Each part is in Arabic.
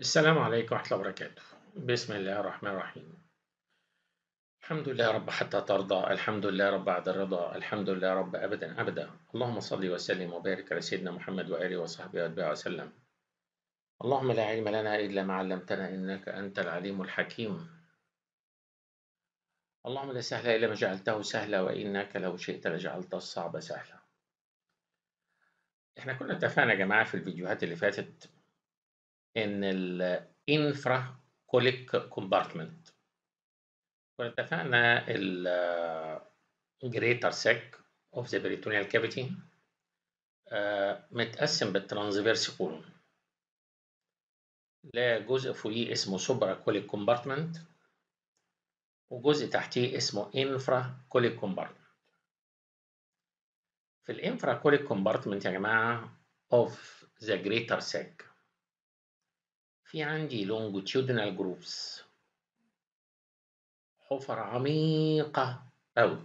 السلام عليكم ورحمة الله وبركاته بسم الله الرحمن الرحيم الحمد لله رب حتى ترضى الحمد لله رب بعد الرضا الحمد لله رب أبدا أبدا اللهم صل وسلم وبارك على سيدنا محمد وآله وصحبه وأتباعه وسلم اللهم لا علم لنا إلا ما علمتنا إنك أنت العليم الحكيم اللهم لا سهل إلا ما جعلته سهلا وإنك لو شئت لجعلت الصعب سهلا احنا كنا اتفقنا يا جماعة في الفيديوهات اللي فاتت ان الانفرا كوليك كومبارتمنت واتفقنا ال greater sac of the peritoneal cavity آه، متقسم بالترانزفيرس كولون لا جزء فوقيه اسمه سوبرا كوليك كومبارتمنت وجزء تحتيه اسمه انفرا كوليك كومبارتمنت في الانفرا كوليك كومبارتمنت يا جماعه of the greater sac في عندي longitudinal grooves حفر عميقة أوي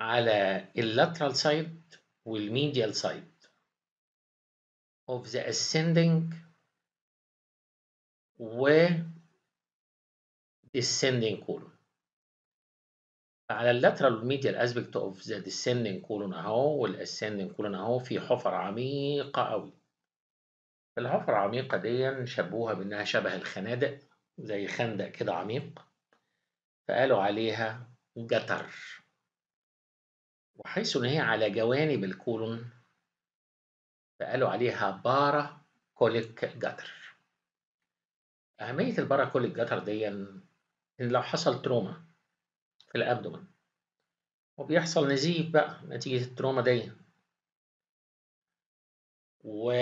على اللاترال سايد والميديال سايد of the ascending و descending colon على اللاترال والميديال aspect of the descending colon اهو ascending colon اهو في حفر عميقة أوي الحفرة العميقة دي شبوها بأنها شبه الخنادق زي خندق كده عميق فقالوا عليها جتر وحيث إن هي على جوانب الكولون فقالوا عليها بارا كوليك جتر أهمية البارا كوليك جتر دي إن لو حصل تروما في الأبدومن وبيحصل نزيف بقى نتيجة التروما دي و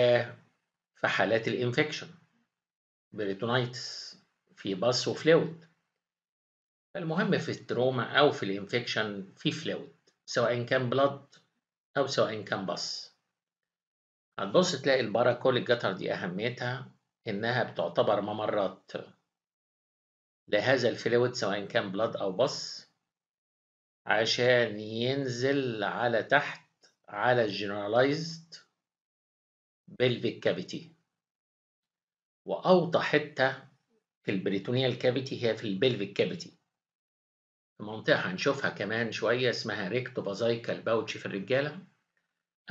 في حالات الانفكشن بريتونايتس في باس وفلويد فالمهم في التروما او في الانفكشن في فلويد سواء كان بلد او سواء كان باس هتبص تلاقي الباراكوليك الجتر دي اهميتها انها بتعتبر ممرات لهذا الفلويد سواء كان بلد او بص عشان ينزل على تحت على الجنراليزد pelvic كافيتي وأوطى حتة في البريتونيال كافيتي هي في البلفيك كافيتي منطقة هنشوفها كمان شوية اسمها ريكتو بازايكال باوتش في الرجالة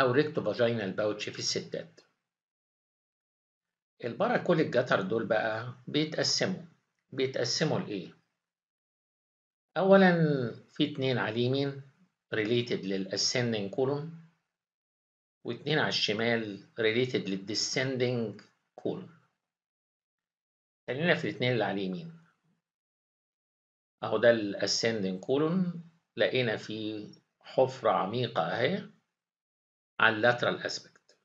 أو ريكتو فاجينال باوتش في الستات الباراكول الجتر دول بقى بيتقسموا بيتقسموا لإيه؟ أولا في اتنين على اليمين ريليتد للاسيندنج كولوم واتنين على الشمال related للdescending كون خلينا في الاتنين اللي على اليمين اهو ده الاسندنج كولون لقينا فيه حفرة عميقة اهي على اللاترال اسبكت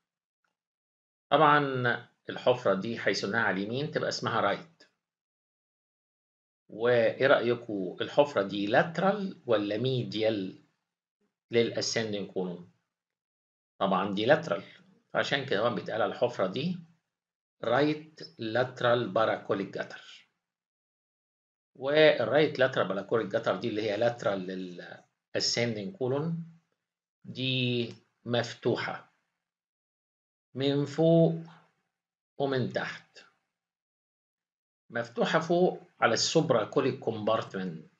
طبعا الحفرة دي حيث انها على اليمين تبقى اسمها رايت وايه رأيكم الحفرة دي لاترال ولا ميديال للاسندنج كولون طبعا دي لاترال عشان كده هو بيتقال الحفرة دي رايت لاترال باراكوليك جاتر والرايت لاترال باراكوليك جاتر دي اللي هي لاترال للاسندنج كولون دي مفتوحة من فوق ومن تحت مفتوحة فوق على السوبرا كوليك كومبارتمنت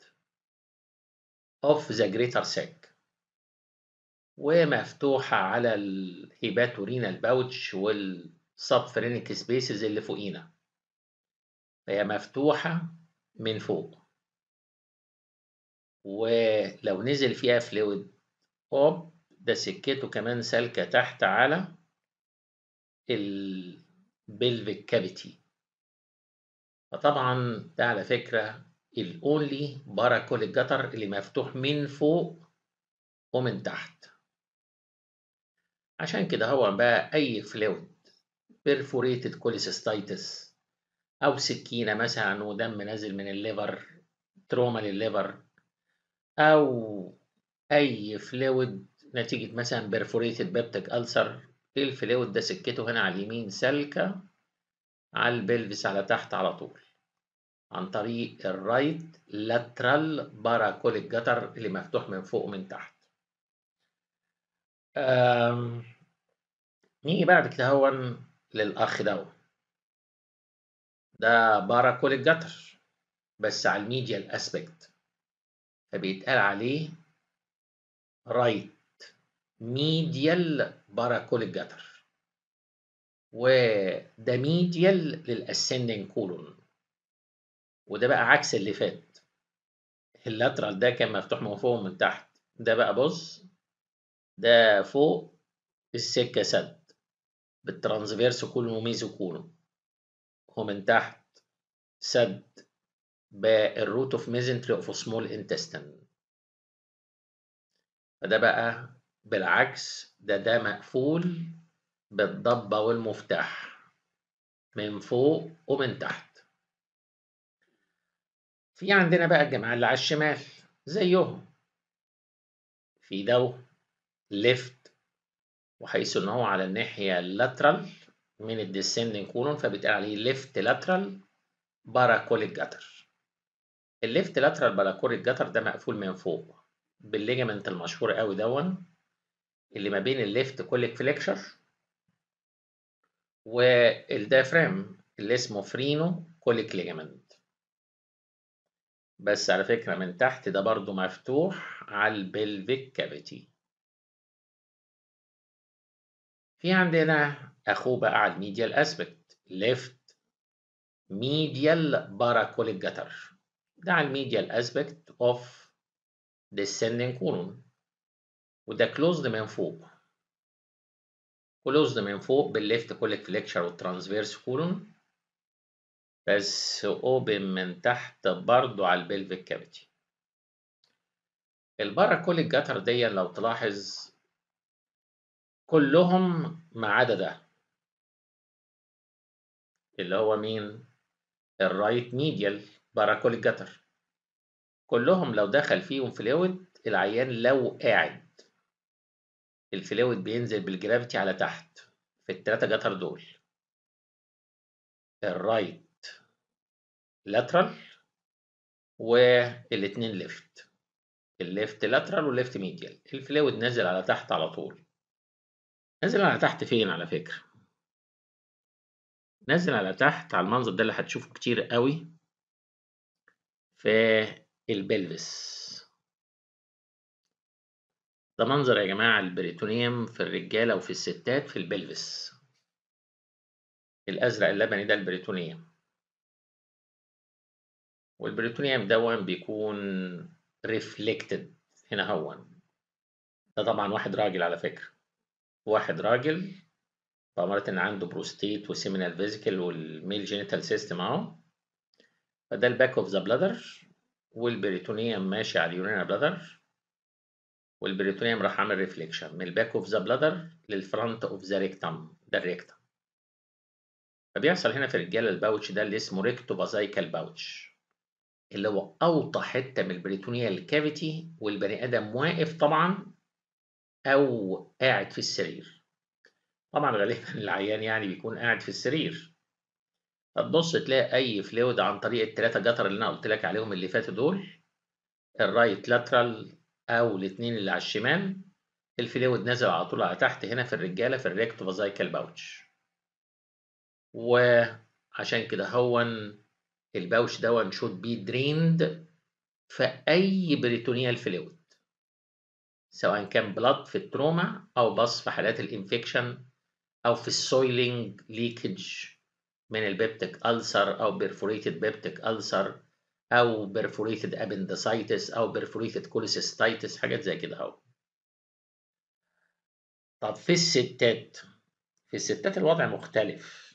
اوف ذا جريتر ساك ومفتوحة على الهيباتورينال باوتش والسبفرينيك سبيسز اللي فوقينا هي مفتوحة من فوق ولو نزل فيها فلويد اوب ده سكته كمان سالكة تحت على البلفيك كابيتي فطبعا ده على فكرة الاونلي باراكوليك جتر اللي مفتوح من فوق ومن تحت عشان كده هو بقى أي فلويد perforated cholecystitis أو سكينة مثلا ودم نازل من الليفر تروما للليفر أو أي فلويد نتيجة مثلا perforated peptic ulcer إيه الفلويد ده سكته هنا على اليمين سالكة على البلفس على تحت على طول عن طريق الرايت لاترال باراكوليك جتر اللي مفتوح من فوق ومن تحت. نيجي بعد كده هون للأخ ده ده باراكول الجتر بس على الميديال اسبكت فبيتقال عليه رايت ميديال باراكول الجتر وده ميديال للاسندنج كولون وده بقى عكس اللي فات اللاترال ده كان مفتوح من فوق ومن تحت ده بقى بص ده فوق السكه سد بالترانزفيرس كولوم وميزو هو ومن تحت سد بالروت اوف ميزنتري اوف سمول انتستن فده بقى بالعكس ده ده مقفول بالضبة والمفتاح من فوق ومن تحت في عندنا بقى الجماعة اللي على الشمال زيهم في دو ليفت وحيث ان هو على الناحيه اللاترال من الديسندنج كولون فبيتقال عليه ليفت لاترال باراكوليك جاتر الليفت لاترال باراكوليك جاتر ده مقفول من فوق بالليجمنت المشهور قوي دون اللي ما بين الليفت كوليك فليكشر والدافرام اللي اسمه فرينو كوليك ليجمنت بس على فكره من تحت ده برضو مفتوح على البلفيك كافيتي في عندنا اخوه بقى على الميديال اسبكت ليفت ميديال باراكوليك جتر ده على الميديال اسبكت اوف descending كولون وده كلوزد من فوق كلوزد من فوق بالليفت كوليك فليكشر والترانسفيرس كولون بس اوبن من تحت برضو على البلفيك كافيتي الباراكوليك جتر دي لو تلاحظ كلهم ما عدا ده اللي هو مين الرايت ميديال باراكول الجتر كلهم لو دخل فيهم فلويد العيان لو قاعد الفلويد بينزل بالجرافيتي على تحت في التلاتة جتر دول الرايت لاترال والاتنين ليفت الليفت لاترال والليفت ميديال الفلويد نازل على تحت على طول نازل على تحت فين على فكرة نازل على تحت على المنظر ده اللي هتشوفه كتير قوي في البلفس ده منظر يا جماعة البريتونيوم في الرجالة وفي الستات في البلفس الأزرق اللبني ده البريتونيوم والبريتونيوم دوًا بيكون ريفليكتد هنا هون ده طبعا واحد راجل على فكرة واحد راجل فمرت ان عنده بروستيت وسيمينال فيزيكال والميل جينيتال سيستم اهو فده الباك اوف ذا بلادر والبريتونيوم ماشي على اليورينا بلادر والبريتونيوم راح عامل ريفليكشن من الباك اوف ذا بلادر للفرونت اوف ذا ريكتام ده الريكتام فبيحصل هنا في الرجاله الباوتش ده اللي اسمه ريكتو بازايكال باوتش اللي هو اوطى حته من البريتونيال كافيتي والبني ادم واقف طبعا أو قاعد في السرير طبعا غالبا العيان يعني بيكون قاعد في السرير هتبص تلاقي أي فلويد عن طريق التلاتة جتر اللي أنا قلت لك عليهم اللي فاتوا دول الرايت لاترال أو الاتنين اللي على الشمال الفلويد نازل على طول على تحت هنا في الرجالة في الريكتو فازايكال باوتش وعشان كده هون الباوش دون شود بي دريند في أي بريتونيال فلويد سواء كان بلط في التروما او بص في حالات الانفكشن او في السويلنج ليكج من البيبتيك ألسر او بيرفوريتد بيبتيك ألسر او بيرفوريتد ابندسايتس او بيرفوريتد كوليسيستايتس حاجات زي كده اهو طب في الستات في الستات الوضع مختلف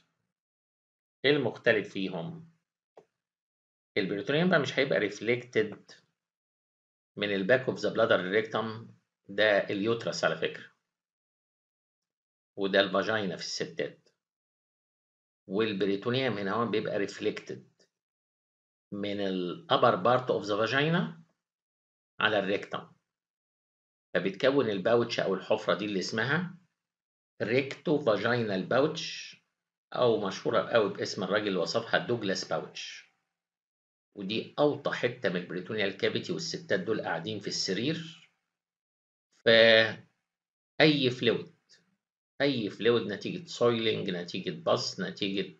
ايه المختلف فيهم البيروتونيوم بقى مش هيبقى ريفليكتد من الباك اوف ذا بلادر ريكتم ده اليوترس على فكرة وده الفاجينا في الستات والبريتونيوم هنا هو بيبقى ريفلكتد من الابر بارت اوف ذا فاجينا على الريكتم فبتكون الباوتش او الحفرة دي اللي اسمها ريكتو فاجينال باوتش او مشهورة قوي باسم الراجل اللي وصفها دوجلاس باوتش ودي اوطى حتة من البريتونيال كافيتي والستات دول قاعدين في السرير اي فلويد أي فلويد نتيجة سويلنج نتيجة بص نتيجة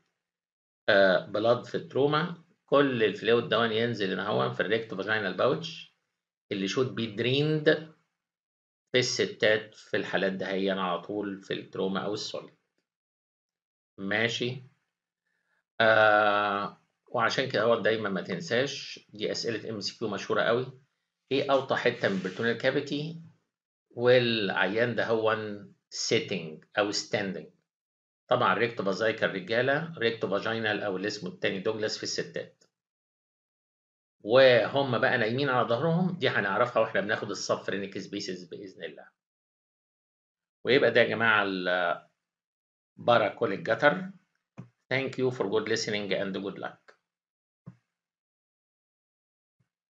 آه بلاد في التروما كل الفلويد ده ينزل ان هو في الريكت فاجينال باوتش اللي شوت بي دريند في الستات في الحالات دهيا على طول في التروما أو السويلنج ماشي آه وعشان كده هو دايما ما تنساش دي أسئلة ام سي كيو مشهورة قوي ايه اوطى حته من البرتونال كافيتي والعيان ده هو sitting أو standing طبعا ريكتو بازايكا الرجالة ريكتو فاجينال أو اللي اسمه التاني دوجلاس في الستات وهم بقى نايمين على ظهرهم دي هنعرفها واحنا بناخد السب فرينيك سبيسز باذن الله ويبقى ده يا جماعه الباراكوليك جتر Thank you for good listening and good luck.